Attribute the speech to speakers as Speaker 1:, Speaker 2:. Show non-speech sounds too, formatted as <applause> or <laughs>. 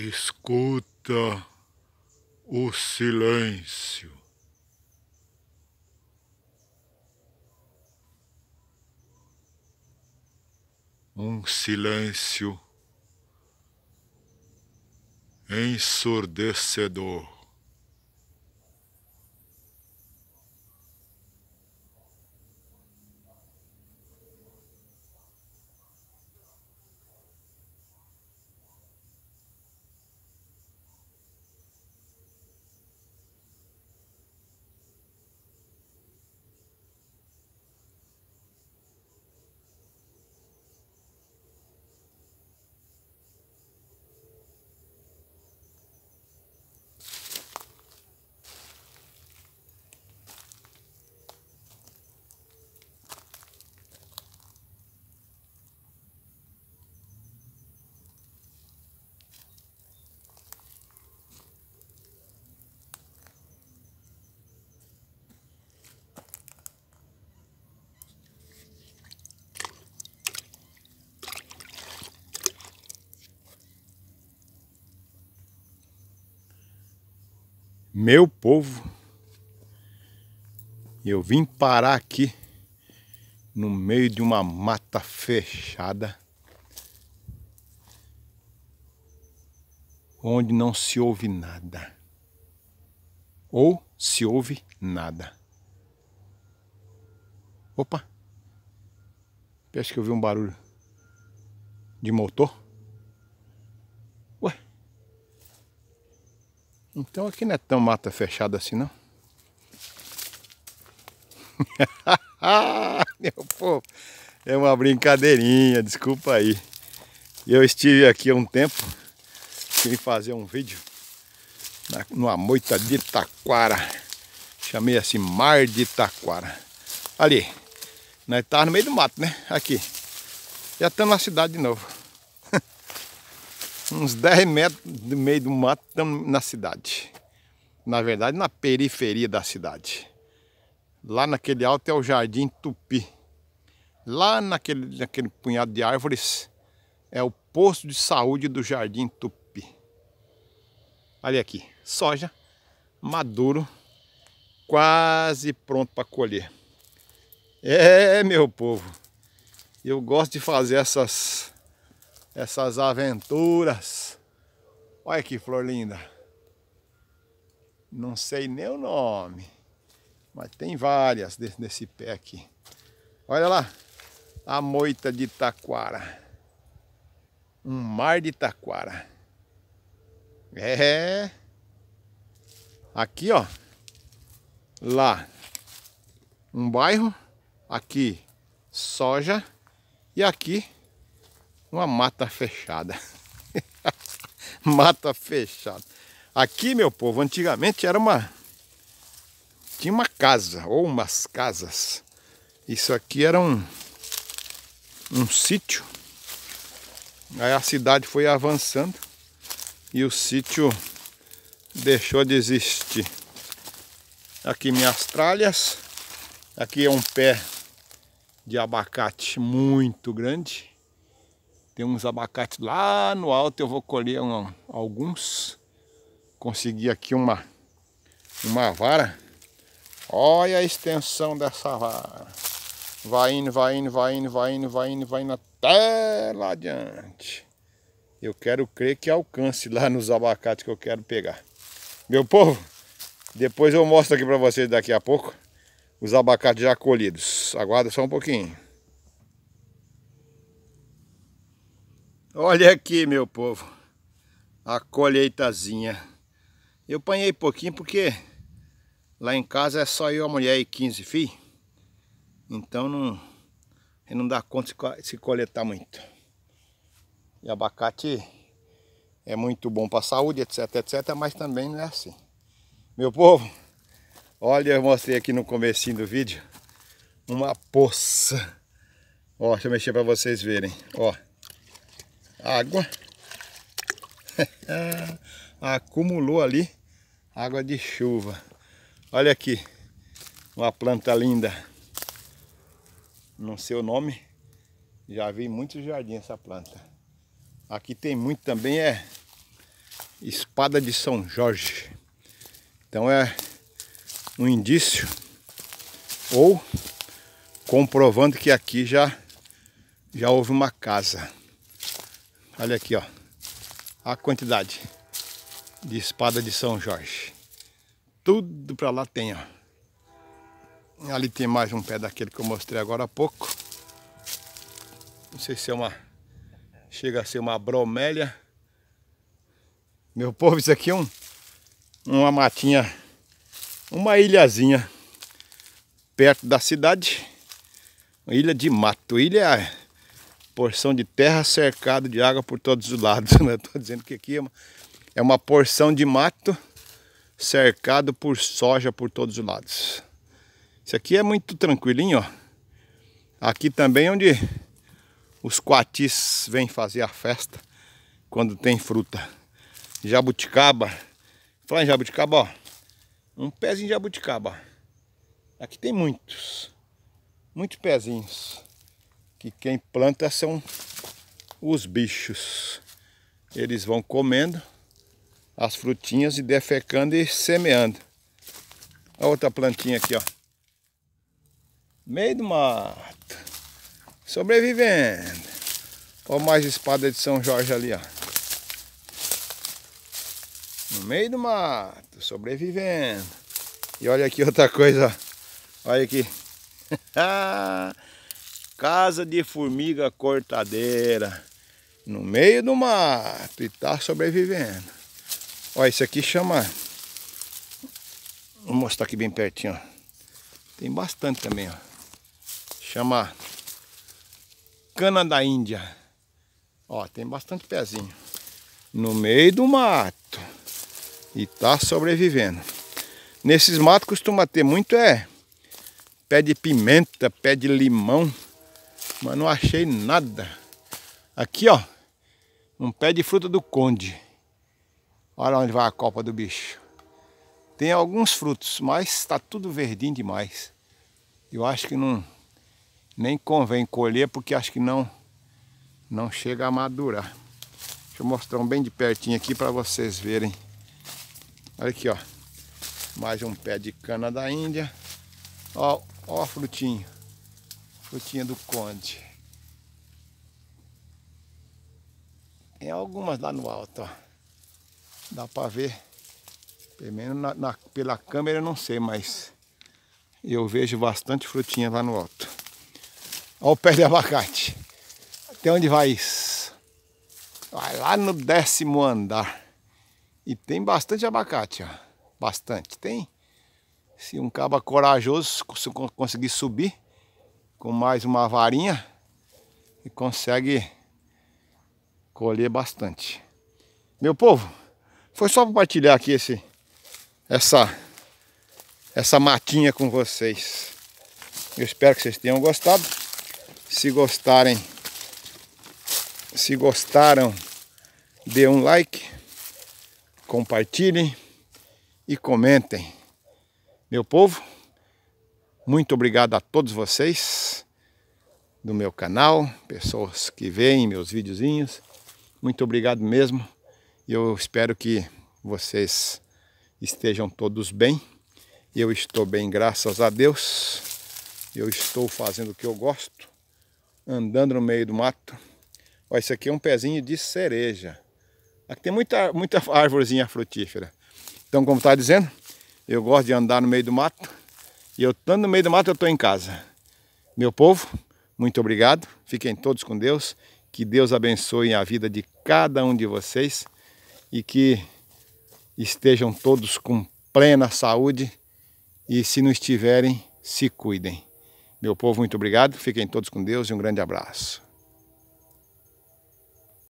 Speaker 1: escuta o silêncio. Um silêncio ensurdecedor. meu povo, eu vim parar aqui no meio de uma mata fechada, onde não se ouve nada, ou se ouve nada. Opa, parece que eu vi um barulho de motor. Então aqui não é tão mata fechada assim não. <laughs> Meu povo, é uma brincadeirinha, desculpa aí. Eu estive aqui há um tempo, vim fazer um vídeo na, numa moita de taquara. Chamei assim, mar de taquara. Ali, nós estávamos no meio do mato, né? Aqui. Já estamos na cidade de novo uns 10 metros do meio do mato, estamos na cidade. Na verdade, na periferia da cidade. Lá naquele alto é o Jardim Tupi. Lá naquele, naquele punhado de árvores é o posto de saúde do Jardim Tupi. Olha aqui, soja maduro, quase pronto para colher. É, meu povo, eu gosto de fazer essas essas aventuras. Olha que flor linda. Não sei nem o nome, mas tem várias nesse pé aqui. Olha lá, a moita de taquara. Um mar de taquara. É. Aqui, ó. Lá, um bairro. Aqui, soja. E aqui, uma mata fechada. <laughs> mata fechada. Aqui, meu povo, antigamente era uma... Tinha uma casa, ou umas casas. Isso aqui era um... Um sítio. Aí a cidade foi avançando. E o sítio deixou de existir. Aqui minhas tralhas. Aqui é um pé de abacate muito grande. Tem uns abacates lá no alto, eu vou colher um, alguns. Consegui aqui uma, uma vara. Olha a extensão dessa vara. Vai indo, vai indo, vai indo, vai indo, vai indo, vai indo até lá adiante. Eu quero crer que alcance lá nos abacates que eu quero pegar. Meu povo, depois eu mostro aqui para vocês daqui a pouco os abacates já colhidos. Aguarda só um pouquinho. Olha aqui, meu povo, a colheitazinha. Eu panhei pouquinho porque lá em casa é só eu, a mulher e 15 filhos. Então não, não dá conta de se coletar muito. E abacate é muito bom para a saúde, etc, etc, mas também não é assim. Meu povo, olha, eu mostrei aqui no comecinho do vídeo uma poça. Ó, deixa eu mexer para vocês verem, ó água. <laughs> Acumulou ali água de chuva. Olha aqui, uma planta linda. Não sei o nome, já vi muito jardim essa planta. Aqui tem muito também, é espada de São Jorge. Então é um indício ou comprovando que aqui já, já houve uma casa. Olha aqui, ó. A quantidade de espada de São Jorge. Tudo para lá tem, ó. Ali tem mais um pé daquele que eu mostrei agora há pouco. Não sei se é uma... Chega a ser uma bromélia. Meu povo, isso aqui é um, uma matinha, uma ilhazinha perto da cidade. Ilha de mato, ilha porção de terra cercada de água por todos os lados. <laughs> Né? Estou dizendo que aqui é uma, é uma porção de mato cercado por soja por todos os lados. Isso aqui é muito tranquilinho, ó. Aqui também é onde os coatis vêm fazer a festa quando tem fruta. Jabuticaba. Falar em jabuticaba, ó. Um pezinho de jabuticaba. Aqui tem muitos. Muitos pezinhos que quem planta são os bichos. Eles vão comendo as frutinhas e defecando e semeando. A outra plantinha aqui, ó. Meio do mato. Sobrevivendo. Ou mais espada de São Jorge ali, ó. No meio do mato, sobrevivendo. E olha aqui outra coisa, ó. Olha aqui. <laughs> Ah! casa de formiga cortadeira no meio do mato e tá sobrevivendo. Ó, isso aqui chama... Vou mostrar aqui bem pertinho, ó. Tem bastante também, ó. Chama cana da Índia. Ó, tem bastante pezinho. No meio do mato. E tá sobrevivendo. Nesses matos costuma ter muito é pé de pimenta, pé de limão mas não achei nada. Aqui, ó, um pé de fruta do conde. Olha onde vai a copa do bicho. Tem alguns frutos, mas está tudo verdinho demais. Eu acho que não nem convém colher porque acho que não não chega a madurar. Deixa eu mostrar um bem de pertinho aqui para vocês verem. Olha aqui, ó. Mais um pé de cana da Índia. Ó, ó a frutinha frutinha do conde. Tem algumas lá no alto, ó. Dá para ver. Pelo menos na, na, pela câmera eu não sei, mas eu vejo bastante frutinha lá no alto. Olha o pé de abacate. Até onde vai isso? Vai lá no décimo andar. E tem bastante abacate, ó. Bastante. Tem. Se um caba corajoso conseguir subir, com mais uma varinha e consegue colher bastante. Meu povo, foi só compartilhar aqui esse essa essa matinha com vocês. Eu espero que vocês tenham gostado. Se gostarem, se gostaram, dê um like, compartilhem e comentem. Meu povo, muito obrigado a todos vocês do meu canal, pessoas que veem meus videozinhos. Muito obrigado mesmo. eu espero que vocês estejam todos bem. Eu estou bem, graças a Deus. Eu estou fazendo o que eu gosto, andando no meio do mato. Olha, isso aqui é um pezinho de cereja. Aqui tem muita, muita <laughs> árvorezinha frutífera. Então, como está dizendo, eu gosto de andar no meio do mato e eu estando no meio do mato, eu estou em casa. Meu povo, muito obrigado. Fiquem todos com Deus. Que Deus abençoe a vida de cada um de vocês e que estejam todos com plena saúde. E se não estiverem, se cuidem. Meu povo, muito obrigado. Fiquem todos com Deus e um grande abraço.